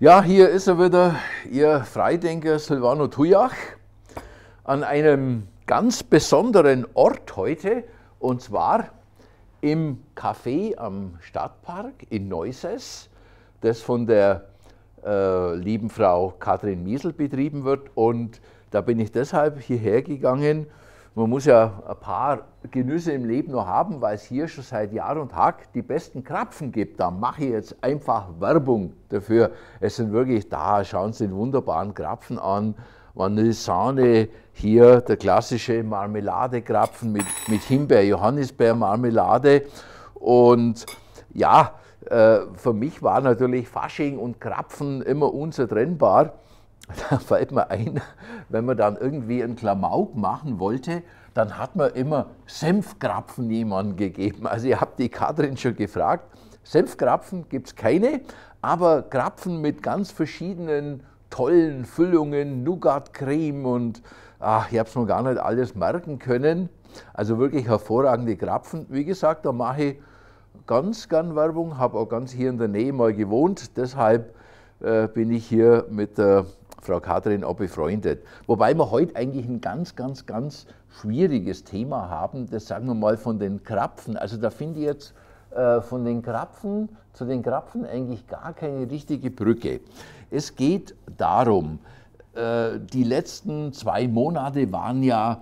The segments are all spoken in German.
Ja, hier ist er wieder, Ihr Freidenker Silvano Tujach, an einem ganz besonderen Ort heute, und zwar im Café am Stadtpark in Neusses, das von der äh, lieben Frau Katrin Miesel betrieben wird. Und da bin ich deshalb hierher gegangen, man muss ja ein paar Genüsse im Leben noch haben, weil es hier schon seit Jahr und Tag die besten Krapfen gibt. Da mache ich jetzt einfach Werbung dafür. Es sind wirklich da, schauen Sie den wunderbaren Krapfen an. Vanille Sahne, hier der klassische Marmeladekrapfen mit, mit Himbeer, Johannisbeermarmelade. Und ja, äh, für mich war natürlich Fasching und Krapfen immer unzertrennbar da fällt mir ein, wenn man dann irgendwie einen Klamauk machen wollte, dann hat man immer Senfkrapfen jemandem gegeben. Also ich habe die Katrin schon gefragt, Senfkrapfen gibt es keine, aber Krapfen mit ganz verschiedenen tollen Füllungen, Nougat-Creme und ach, ich habe es noch gar nicht alles merken können. Also wirklich hervorragende Krapfen. Wie gesagt, da mache ich ganz gern Werbung, habe auch ganz hier in der Nähe mal gewohnt, deshalb äh, bin ich hier mit der Frau Katrin auch befreundet. Wobei wir heute eigentlich ein ganz, ganz, ganz schwieriges Thema haben, das sagen wir mal von den Krapfen. Also da finde ich jetzt äh, von den Krapfen zu den Krapfen eigentlich gar keine richtige Brücke. Es geht darum, äh, die letzten zwei Monate waren ja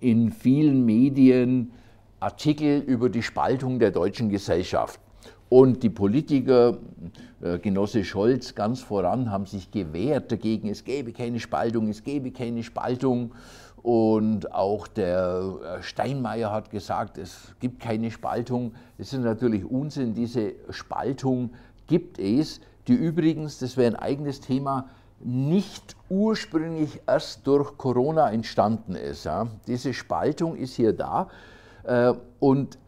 in vielen Medien Artikel über die Spaltung der deutschen Gesellschaft. Und die Politiker, äh, Genosse Scholz ganz voran, haben sich gewehrt dagegen. Es gäbe keine Spaltung, es gäbe keine Spaltung. Und auch der äh, Steinmeier hat gesagt, es gibt keine Spaltung. Das ist natürlich Unsinn, diese Spaltung gibt es, die übrigens, das wäre ein eigenes Thema, nicht ursprünglich erst durch Corona entstanden ist. Diese Spaltung ist hier da. Äh, und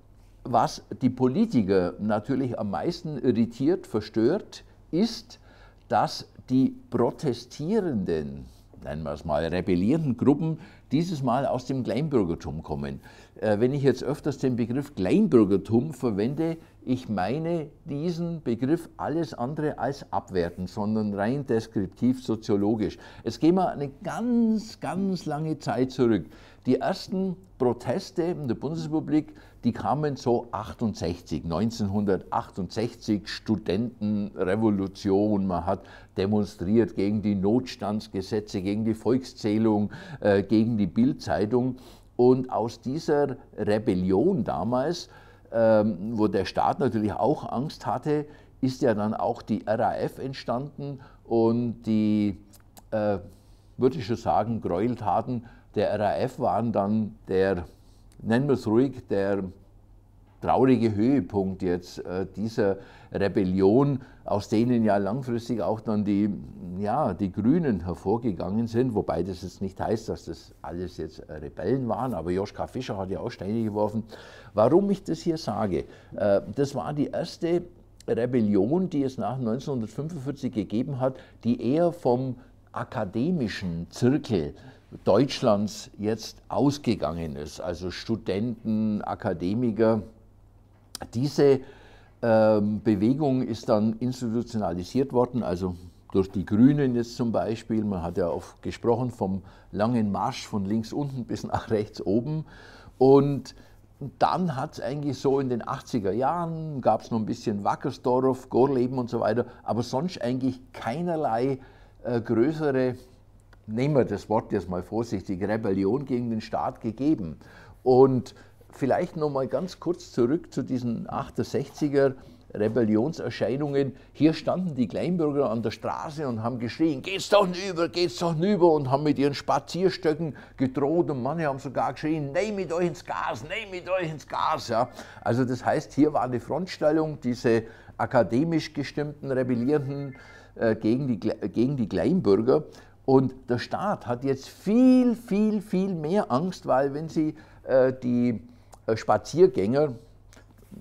was die Politiker natürlich am meisten irritiert, verstört, ist, dass die protestierenden, nennen wir es mal, rebellierenden Gruppen dieses Mal aus dem Kleinbürgertum kommen. Äh, wenn ich jetzt öfters den Begriff Kleinbürgertum verwende, ich meine diesen Begriff alles andere als abwertend, sondern rein deskriptiv soziologisch. Es geht mal eine ganz, ganz lange Zeit zurück. Die ersten Proteste in der Bundesrepublik die kamen so 68, 1968, Studentenrevolution, man hat demonstriert gegen die Notstandsgesetze, gegen die Volkszählung, äh, gegen die Bildzeitung. Und aus dieser Rebellion damals, ähm, wo der Staat natürlich auch Angst hatte, ist ja dann auch die RAF entstanden und die, äh, würde ich schon sagen, Gräueltaten der RAF waren dann der nennen wir es ruhig, der traurige Höhepunkt jetzt äh, dieser Rebellion, aus denen ja langfristig auch dann die, ja, die Grünen hervorgegangen sind, wobei das jetzt nicht heißt, dass das alles jetzt Rebellen waren, aber Joschka Fischer hat ja auch Steine geworfen. Warum ich das hier sage, äh, das war die erste Rebellion, die es nach 1945 gegeben hat, die eher vom akademischen Zirkel Deutschlands jetzt ausgegangen ist, also Studenten, Akademiker, diese ähm, Bewegung ist dann institutionalisiert worden, also durch die Grünen jetzt zum Beispiel. Man hat ja oft gesprochen vom langen Marsch von links unten bis nach rechts oben. Und dann hat es eigentlich so in den 80er Jahren, gab es noch ein bisschen Wackersdorf, Gorleben und so weiter, aber sonst eigentlich keinerlei äh, größere, nehmen wir das Wort jetzt mal vorsichtig, Rebellion gegen den Staat gegeben. Und vielleicht noch mal ganz kurz zurück zu diesen 68er Rebellionserscheinungen. Hier standen die Kleinbürger an der Straße und haben geschrien, geht's doch über, geht's doch über und haben mit ihren Spazierstöcken gedroht und manche haben sogar geschrien, nehmt euch ins Gas, nehmt euch ins Gas. Ja. Also das heißt, hier war eine Frontstellung, diese akademisch gestimmten Rebellierenden äh, gegen die, äh, gegen die Kleinbürger. Und der Staat hat jetzt viel, viel, viel mehr Angst, weil wenn sie äh, die Spaziergänger,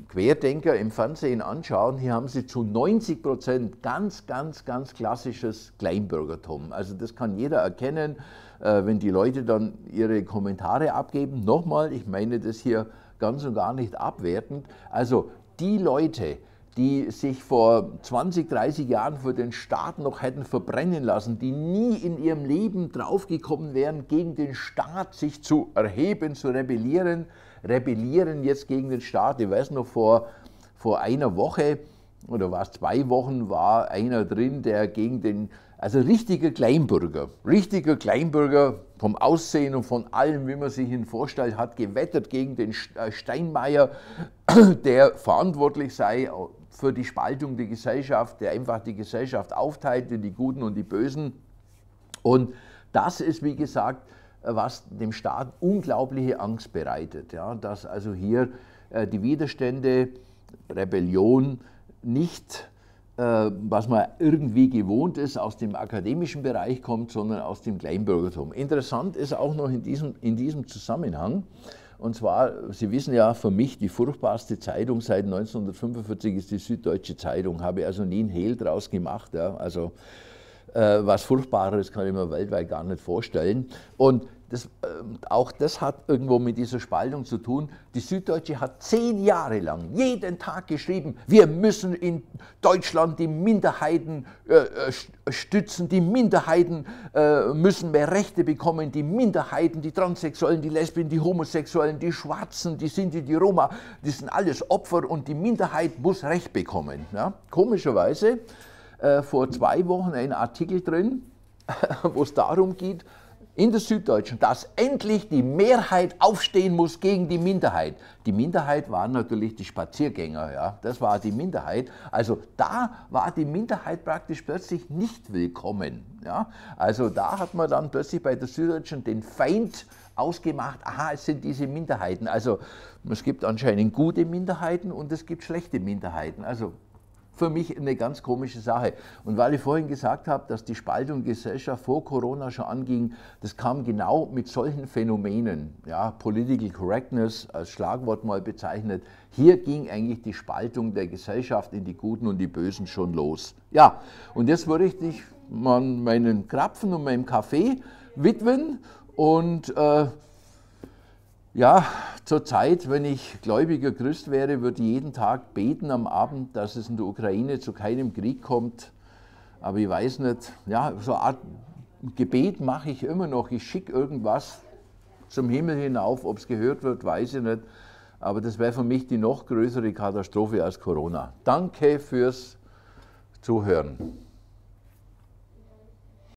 Querdenker im Fernsehen anschauen, hier haben sie zu 90 Prozent ganz, ganz, ganz klassisches Kleinbürgertum. Also das kann jeder erkennen, wenn die Leute dann ihre Kommentare abgeben. Nochmal, ich meine das hier ganz und gar nicht abwertend. Also die Leute, die sich vor 20, 30 Jahren für den Staat noch hätten verbrennen lassen, die nie in ihrem Leben draufgekommen wären, gegen den Staat sich zu erheben, zu rebellieren, rebellieren jetzt gegen den Staat. Ich weiß noch, vor, vor einer Woche oder war zwei Wochen, war einer drin, der gegen den, also richtiger Kleinbürger, richtiger Kleinbürger vom Aussehen und von allem, wie man sich ihn vorstellt, hat gewettert gegen den äh, Steinmeier, der verantwortlich sei für die Spaltung der Gesellschaft, der einfach die Gesellschaft aufteilt in die Guten und die Bösen. Und das ist, wie gesagt, was dem Staat unglaubliche Angst bereitet, ja, dass also hier äh, die Widerstände, Rebellion nicht, äh, was man irgendwie gewohnt ist, aus dem akademischen Bereich kommt, sondern aus dem Kleinbürgertum. Interessant ist auch noch in diesem, in diesem Zusammenhang, und zwar, Sie wissen ja, für mich die furchtbarste Zeitung seit 1945 ist die Süddeutsche Zeitung. Habe also nie ein Hehl draus gemacht. Ja. Also äh, was Furchtbares kann ich mir weltweit gar nicht vorstellen. Und das, ähm, auch das hat irgendwo mit dieser Spaltung zu tun. Die Süddeutsche hat zehn Jahre lang jeden Tag geschrieben, wir müssen in Deutschland die Minderheiten äh, äh, äh, stützen, die Minderheiten äh, müssen mehr Rechte bekommen, die Minderheiten, die Transsexuellen, die Lesben, die Homosexuellen, die Schwarzen, die Sinti, die Roma, die sind alles Opfer und die Minderheit muss Recht bekommen. Ja? Komischerweise äh, vor zwei Wochen ein Artikel drin, wo es darum geht, in der Süddeutschen, dass endlich die Mehrheit aufstehen muss gegen die Minderheit. Die Minderheit waren natürlich die Spaziergänger, ja, das war die Minderheit. Also da war die Minderheit praktisch plötzlich nicht willkommen. Ja. Also da hat man dann plötzlich bei der Süddeutschen den Feind ausgemacht, aha, es sind diese Minderheiten. Also es gibt anscheinend gute Minderheiten und es gibt schlechte Minderheiten. Also für mich eine ganz komische Sache. Und weil ich vorhin gesagt habe, dass die Spaltung Gesellschaft vor Corona schon anging, das kam genau mit solchen Phänomenen, ja, Political Correctness als Schlagwort mal bezeichnet. Hier ging eigentlich die Spaltung der Gesellschaft in die Guten und die Bösen schon los. Ja, und jetzt würde ich dich meinen Krapfen und meinem Kaffee widmen und äh, ja, zur Zeit, wenn ich gläubiger Christ wäre, würde ich jeden Tag beten am Abend, dass es in der Ukraine zu keinem Krieg kommt. Aber ich weiß nicht, ja, so eine Art Gebet mache ich immer noch. Ich schicke irgendwas zum Himmel hinauf, ob es gehört wird, weiß ich nicht. Aber das wäre für mich die noch größere Katastrophe als Corona. Danke fürs Zuhören.